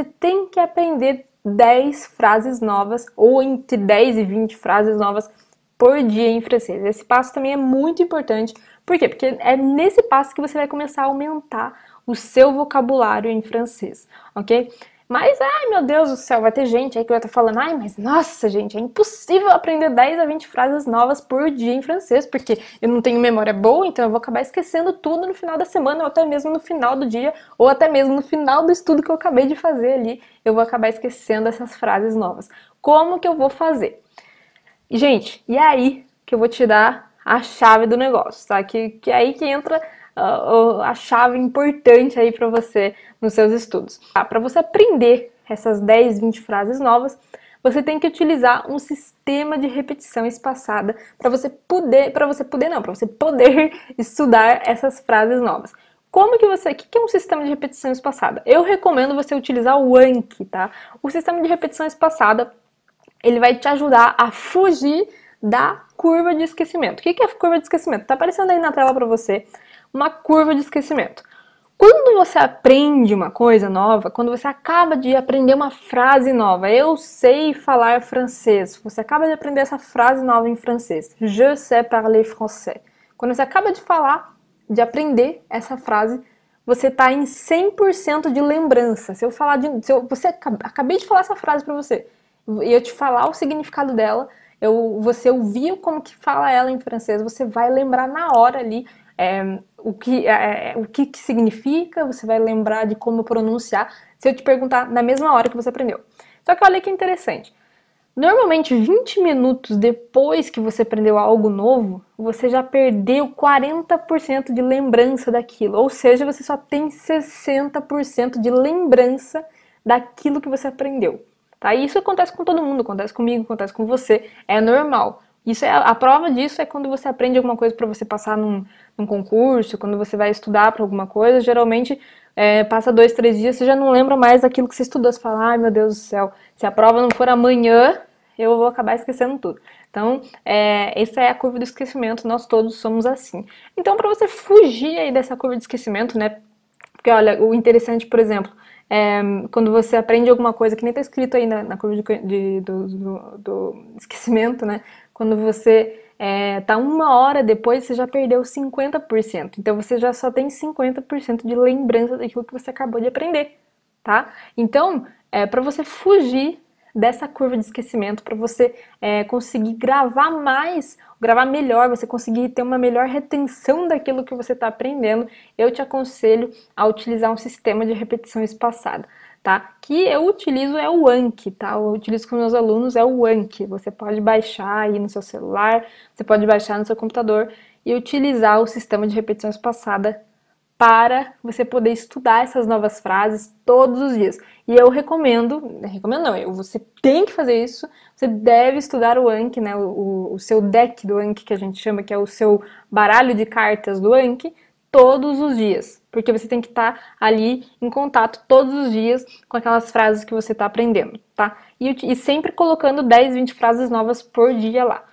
você tem que aprender 10 frases novas, ou entre 10 e 20 frases novas por dia em francês. Esse passo também é muito importante. Por quê? Porque é nesse passo que você vai começar a aumentar o seu vocabulário em francês, ok? Mas, ai meu Deus do céu, vai ter gente aí que vai estar tá falando, ai, mas nossa, gente, é impossível aprender 10 a 20 frases novas por dia em francês, porque eu não tenho memória boa, então eu vou acabar esquecendo tudo no final da semana, ou até mesmo no final do dia, ou até mesmo no final do estudo que eu acabei de fazer ali, eu vou acabar esquecendo essas frases novas. Como que eu vou fazer? Gente, e é aí que eu vou te dar a chave do negócio, tá? Que, que é aí que entra a ah, chave importante aí para você nos seus estudos. Tá? Ah, para você aprender essas 10, 20 frases novas, você tem que utilizar um sistema de repetição espaçada para você poder, para você poder não, para você poder estudar essas frases novas. Como que você. O que é um sistema de repetição espaçada? Eu recomendo você utilizar o Anki, tá? O sistema de repetição espaçada ele vai te ajudar a fugir da curva de esquecimento. O que é a curva de esquecimento? Tá aparecendo aí na tela para você uma curva de esquecimento. Quando você aprende uma coisa nova, quando você acaba de aprender uma frase nova, eu sei falar francês, você acaba de aprender essa frase nova em francês, je sais parler français. Quando você acaba de falar, de aprender essa frase, você está em 100% de lembrança. Se eu falar de, se eu, você acabei de falar essa frase para você e eu te falar o significado dela, eu, você ouviu como que fala ela em francês, você vai lembrar na hora ali é, o, que, é, é, é, o que, que significa, você vai lembrar de como pronunciar, se eu te perguntar na mesma hora que você aprendeu. Só que olha que é interessante. Normalmente, 20 minutos depois que você aprendeu algo novo, você já perdeu 40% de lembrança daquilo. Ou seja, você só tem 60% de lembrança daquilo que você aprendeu. Tá? E isso acontece com todo mundo, acontece comigo, acontece com você, é normal. Isso é a prova disso é quando você aprende alguma coisa para você passar num, num, concurso, quando você vai estudar para alguma coisa. Geralmente é, passa dois, três dias, você já não lembra mais daquilo que você estudou. Você fala, ai meu Deus do céu, se a prova não for amanhã, eu vou acabar esquecendo tudo. Então, é, essa é a curva do esquecimento, nós todos somos assim. Então, para você fugir aí dessa curva de esquecimento, né? Porque olha, o interessante, por exemplo, é, quando você aprende alguma coisa que nem está escrito aí na, na curva de, de, do, do, do, esquecimento, né? Quando você é, tá uma hora depois, você já perdeu 50%. Então você já só tem 50% de lembrança daquilo que você acabou de aprender, tá? Então, é, para você fugir dessa curva de esquecimento, para você é, conseguir gravar mais, gravar melhor, você conseguir ter uma melhor retenção daquilo que você está aprendendo, eu te aconselho a utilizar um sistema de repetição espaçada tá? Que eu utilizo é o Anki, tá? Eu utilizo com meus alunos é o Anki. Você pode baixar aí no seu celular, você pode baixar no seu computador e utilizar o sistema de repetições passada para você poder estudar essas novas frases todos os dias. E eu recomendo, recomendo não, eu, você tem que fazer isso, você deve estudar o Anki, né, o, o, seu deck do Anki que a gente chama, que é o seu baralho de cartas do Anki, todos os dias, porque você tem que estar tá ali em contato todos os dias com aquelas frases que você está aprendendo, tá? E, e sempre colocando 10, 20 frases novas por dia lá.